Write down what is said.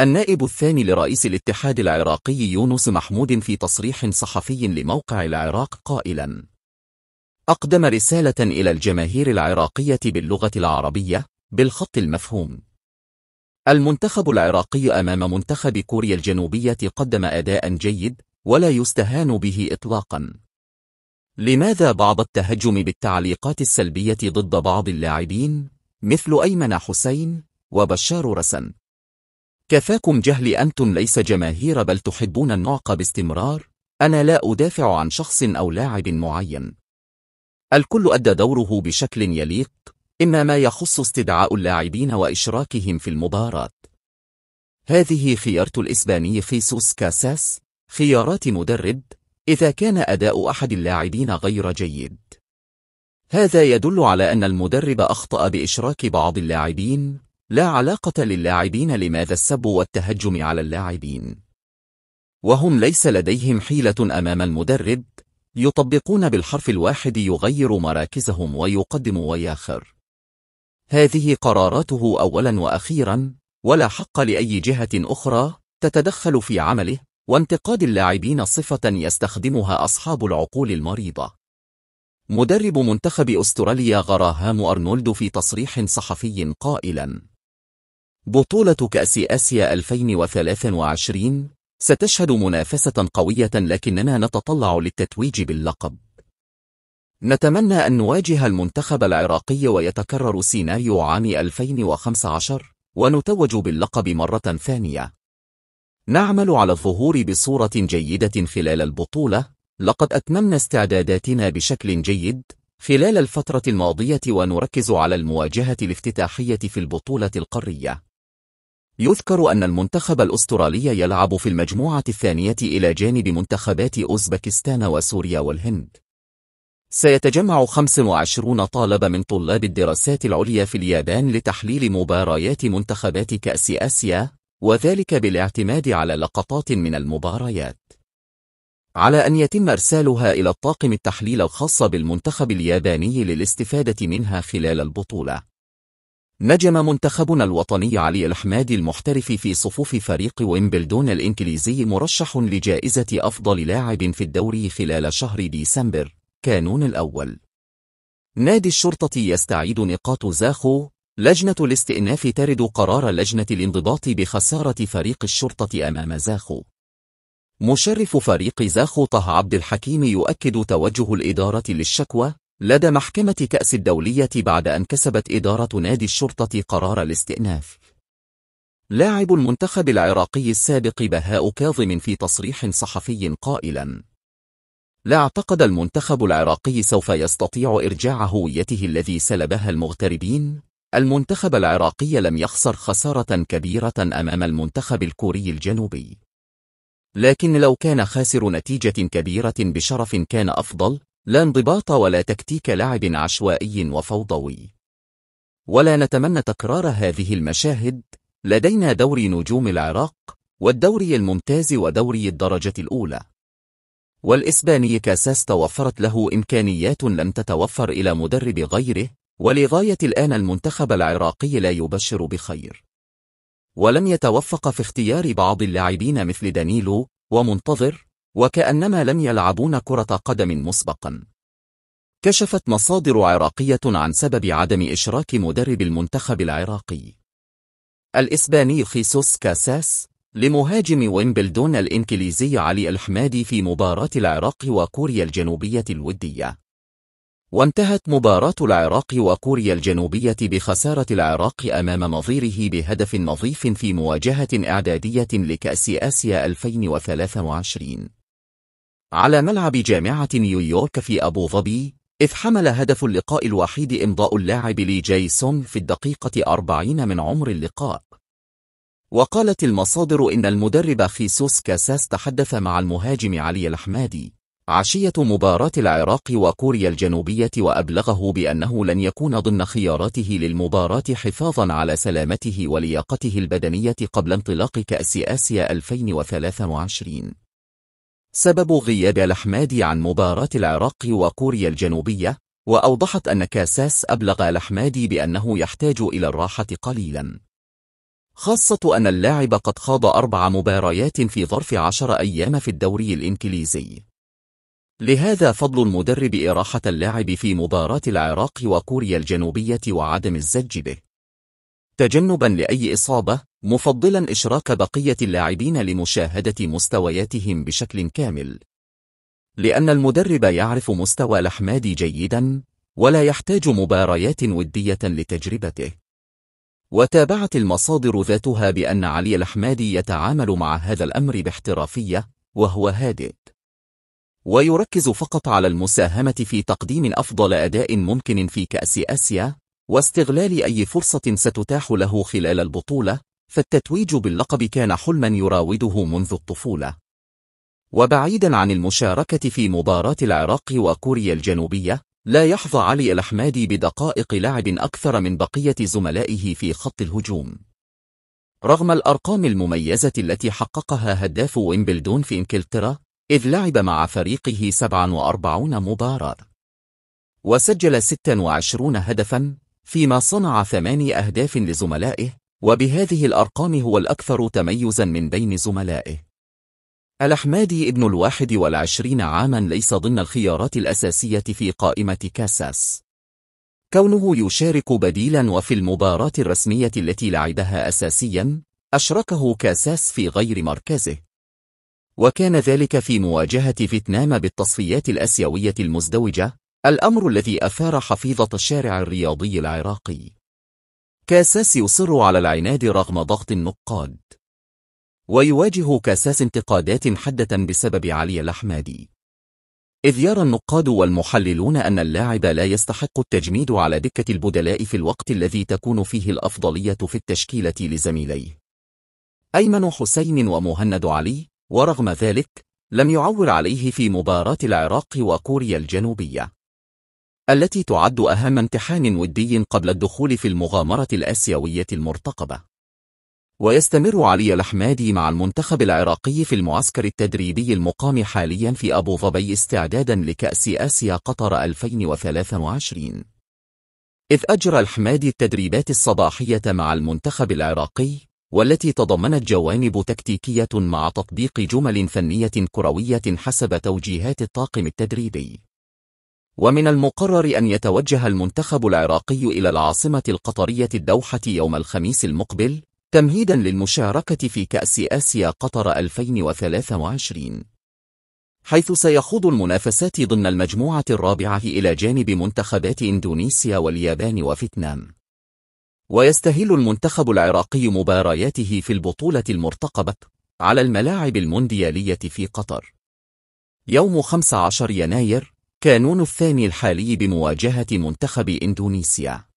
النائب الثاني لرئيس الاتحاد العراقي يونس محمود في تصريح صحفي لموقع العراق قائلا أقدم رسالة إلى الجماهير العراقية باللغة العربية بالخط المفهوم المنتخب العراقي أمام منتخب كوريا الجنوبية قدم أداء جيد ولا يستهان به إطلاقا لماذا بعض التهجم بالتعليقات السلبية ضد بعض اللاعبين مثل أيمن حسين وبشار رسن كفاكم جهل أنتم ليس جماهير بل تحبون النعق باستمرار أنا لا أدافع عن شخص أو لاعب معين الكل أدى دوره بشكل يليق إما ما يخص استدعاء اللاعبين وإشراكهم في المباراة هذه خيارة الإسباني خيسوس كاساس خيارات مدرب إذا كان أداء أحد اللاعبين غير جيد هذا يدل على أن المدرب أخطأ بإشراك بعض اللاعبين لا علاقة للاعبين لماذا السب والتهجم على اللاعبين وهم ليس لديهم حيلة أمام المدرب يطبقون بالحرف الواحد يغير مراكزهم ويقدم وياخر هذه قراراته أولا وأخيرا ولا حق لأي جهة أخرى تتدخل في عمله وانتقاد اللاعبين صفة يستخدمها أصحاب العقول المريضة مدرب منتخب أستراليا غراهام أرنولد في تصريح صحفي قائلاً بطولة كأس آسيا 2023 ستشهد منافسة قوية لكننا نتطلع للتتويج باللقب. نتمنى أن نواجه المنتخب العراقي ويتكرر سيناريو عام 2015 ونتوج باللقب مرة ثانية. نعمل على الظهور بصورة جيدة خلال البطولة، لقد أتممنا استعداداتنا بشكل جيد خلال الفترة الماضية ونركز على المواجهة الافتتاحية في البطولة القارية. يذكر أن المنتخب الأسترالي يلعب في المجموعة الثانية إلى جانب منتخبات أوزبكستان وسوريا والهند. سيتجمع 25 طالب من طلاب الدراسات العليا في اليابان لتحليل مباريات منتخبات كأس آسيا، وذلك بالاعتماد على لقطات من المباريات. على أن يتم إرسالها إلى الطاقم التحليل الخاص بالمنتخب الياباني للاستفادة منها خلال البطولة. نجم منتخبنا الوطني علي الحمادي المحترف في صفوف فريق ويمبلدون الإنكليزي مرشح لجائزة أفضل لاعب في الدوري خلال شهر ديسمبر كانون الأول نادي الشرطة يستعيد نقاط زاخو لجنة الاستئناف ترد قرار لجنة الانضباط بخسارة فريق الشرطة أمام زاخو مشرف فريق زاخو طه عبد الحكيم يؤكد توجه الإدارة للشكوى لدى محكمة كأس الدولية بعد أن كسبت إدارة نادي الشرطة قرار الاستئناف. لاعب المنتخب العراقي السابق بهاء كاظم في تصريح صحفي قائلا لا اعتقد المنتخب العراقي سوف يستطيع إرجاع هويته الذي سلبها المغتربين المنتخب العراقي لم يخسر خسارة كبيرة أمام المنتخب الكوري الجنوبي لكن لو كان خاسر نتيجة كبيرة بشرف كان أفضل لا انضباط ولا تكتيك لعب عشوائي وفوضوي ولا نتمنى تكرار هذه المشاهد لدينا دوري نجوم العراق والدوري الممتاز ودوري الدرجة الأولى والإسباني كاساس توفرت له إمكانيات لم تتوفر إلى مدرب غيره ولغاية الآن المنتخب العراقي لا يبشر بخير ولم يتوفق في اختيار بعض اللاعبين مثل دانيلو ومنتظر وكأنما لم يلعبون كرة قدم مسبقا كشفت مصادر عراقية عن سبب عدم إشراك مدرب المنتخب العراقي الإسباني خيسوس كاساس لمهاجم ويمبلدون الإنكليزي علي الحمادي في مباراة العراق وكوريا الجنوبية الودية وانتهت مباراة العراق وكوريا الجنوبية بخسارة العراق أمام نظيره بهدف نظيف في مواجهة إعدادية لكأس آسيا 2023 على ملعب جامعة نيويورك في أبو ظبي إذ حمل هدف اللقاء الوحيد إمضاء اللاعب لي سون في الدقيقة 40 من عمر اللقاء وقالت المصادر إن المدرب خيسوس كاساس تحدث مع المهاجم علي الحمادي عشية مباراة العراق وكوريا الجنوبية وأبلغه بأنه لن يكون ضمن خياراته للمباراة حفاظا على سلامته ولياقته البدنية قبل انطلاق كأس آسيا 2023 سبب غياب الأحمادي عن مباراة العراق وكوريا الجنوبية وأوضحت أن كاساس أبلغ الأحمادي بأنه يحتاج إلى الراحة قليلا خاصة أن اللاعب قد خاض أربع مباريات في ظرف عشر أيام في الدوري الإنكليزي لهذا فضل المدرب إراحة اللاعب في مباراة العراق وكوريا الجنوبية وعدم الزج به تجنبا لأي إصابة مفضلا إشراك بقية اللاعبين لمشاهدة مستوياتهم بشكل كامل لأن المدرب يعرف مستوى الأحمادي جيدا ولا يحتاج مباريات ودية لتجربته وتابعت المصادر ذاتها بأن علي الأحمادي يتعامل مع هذا الأمر باحترافية وهو هادئ ويركز فقط على المساهمة في تقديم أفضل أداء ممكن في كأس آسيا واستغلال أي فرصة ستتاح له خلال البطولة فالتتويج باللقب كان حلما يراوده منذ الطفولة وبعيدا عن المشاركة في مباراة العراق وكوريا الجنوبية لا يحظى علي الأحمادي بدقائق لعب أكثر من بقية زملائه في خط الهجوم رغم الأرقام المميزة التي حققها هداف ويمبلدون في إنكلترا إذ لعب مع فريقه 47 مباراة وسجل 26 هدفاً فيما صنع ثماني أهداف لزملائه وبهذه الأرقام هو الأكثر تميزا من بين زملائه الأحمادي ابن الواحد والعشرين عاما ليس ضمن الخيارات الأساسية في قائمة كاساس كونه يشارك بديلا وفي المباراة الرسمية التي لعبها أساسيا أشركه كاساس في غير مركزه وكان ذلك في مواجهة فيتنام بالتصفيات الأسيوية المزدوجة الأمر الذي أثار حفيظة الشارع الرياضي العراقي كاساس يصر على العناد رغم ضغط النقاد ويواجه كاساس انتقادات حدة بسبب علي الأحمدي إذ يرى النقاد والمحللون أن اللاعب لا يستحق التجميد على دكة البدلاء في الوقت الذي تكون فيه الأفضلية في التشكيلة لزميليه أيمن حسين ومهند علي ورغم ذلك لم يعول عليه في مباراة العراق وكوريا الجنوبية التي تعد أهم امتحان ودي قبل الدخول في المغامرة الآسيوية المرتقبة. ويستمر علي الأحمادي مع المنتخب العراقي في المعسكر التدريبي المقام حاليا في أبو ظبي استعدادا لكأس آسيا قطر 2023 إذ أجرى الحمادي التدريبات الصباحية مع المنتخب العراقي والتي تضمنت جوانب تكتيكية مع تطبيق جمل فنية كروية حسب توجيهات الطاقم التدريبي ومن المقرر أن يتوجه المنتخب العراقي إلى العاصمة القطرية الدوحة يوم الخميس المقبل تمهيدا للمشاركة في كأس آسيا قطر 2023 حيث سيخوض المنافسات ضمن المجموعة الرابعة إلى جانب منتخبات إندونيسيا واليابان وفيتنام ويستهل المنتخب العراقي مبارياته في البطولة المرتقبة على الملاعب المونديالية في قطر يوم 15 يناير كانون الثاني الحالي بمواجهة منتخب إندونيسيا